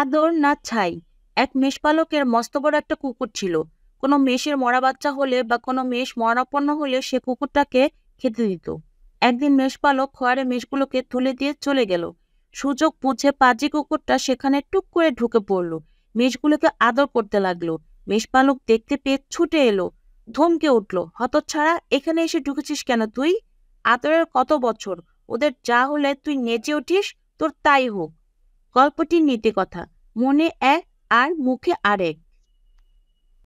আদর না ছাই এক মেষপালকের মস্ত বড় একটা কুকুর ছিল কোনো মেষের মরা বাচ্চা হলে বা কোনো মেষ মরাপন্ন হলে সে কুকুরটাকে খেতে দিত একদিন মেষপালক খোয়ারে মেষগুলোকে তুলে দিয়ে চলে গেল সুযোগ বুঝে পাজি কুকুরটা সেখানে টুক করে ঢুকে পড়ল মেষগুলোকে আদর করতে লাগলো মেষপালক দেখতে পেয়ে ছুটে এলো ধমকে উঠল হতচ্ছাড়া এখানে এসে ঢুকেছিস কেন তুই আদরের কত বছর ওদের যা হলে তুই নেচে উঠিস তোর তাই হোক গল্পটির নীতিকথা মনে এক আর মুখে আরেক